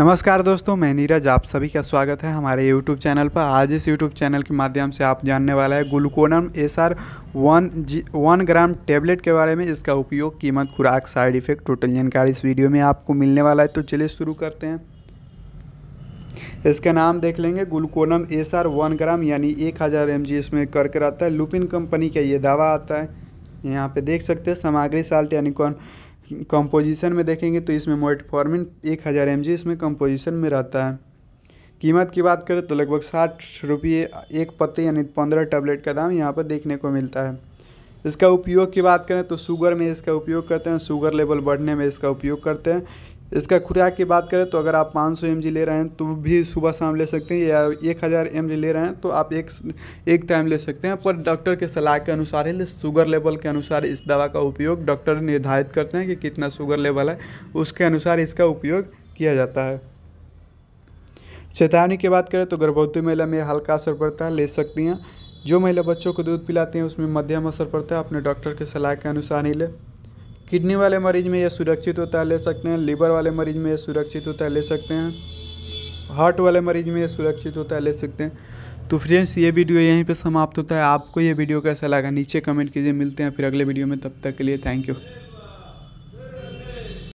नमस्कार दोस्तों मैं नीरज आप सभी का स्वागत है हमारे YouTube चैनल पर आज इस YouTube चैनल के माध्यम से आप जानने वाला है Gluconorm S R one G one gram tablet के बारे में इसका उपयोग कीमत खुराक साइड इफेक्ट टोटल जानकारी इस वीडियो में आपको मिलने वाला है तो चलिए शुरू करते हैं इसका नाम देख लेंगे Gluconorm S R one gram यानी एक हज़ार एम जी इसमें करके रहता है लुपिन कंपनी का ये दवा आता है यहाँ पे देख सकते हैं सामग्री साल्ट यानी कौन कंपोजिशन में देखेंगे तो इसमें मोइटफॉर्मिन एक हज़ार एम इसमें कंपोजिशन में रहता है कीमत की बात करें तो लगभग साठ रुपये एक पत्ते यानी पंद्रह टैबलेट का दाम यहाँ पर देखने को मिलता है इसका उपयोग की बात करें तो शुगर में इसका उपयोग करते हैं शुगर लेवल बढ़ने में इसका उपयोग करते हैं इसका खुराक की बात करें तो अगर आप 500 सौ ले रहे हैं तो भी सुबह शाम ले सकते हैं या एक हज़ार एम ले रहे हैं तो आप एक एक टाइम ले सकते हैं पर डॉक्टर के सलाह के अनुसार ही ले शुगर लेवल के अनुसार इस दवा का उपयोग डॉक्टर निर्धारित करते हैं कि कितना शुगर लेवल है उसके अनुसार इसका उपयोग किया जाता है चेतावनी की बात करें तो गर्भवती महिला में हल्का असर पड़ता है ले सकती हैं जो महिला बच्चों को दूध पिलाती हैं उसमें मध्यम असर पड़ता है अपने डॉक्टर के सलाह के अनुसार ही ले किडनी वाले मरीज में यह सुरक्षित होता है ले सकते हैं लीवर वाले मरीज में यह सुरक्षित होता है ले सकते हैं हार्ट वाले मरीज में यह सुरक्षित होता है ले सकते हैं तो फ्रेंड्स ये वीडियो यहीं पे समाप्त होता है आपको ये वीडियो कैसा लगा नीचे कमेंट कीजिए मिलते हैं फिर अगले वीडियो में तब तक के लिए थैंक यू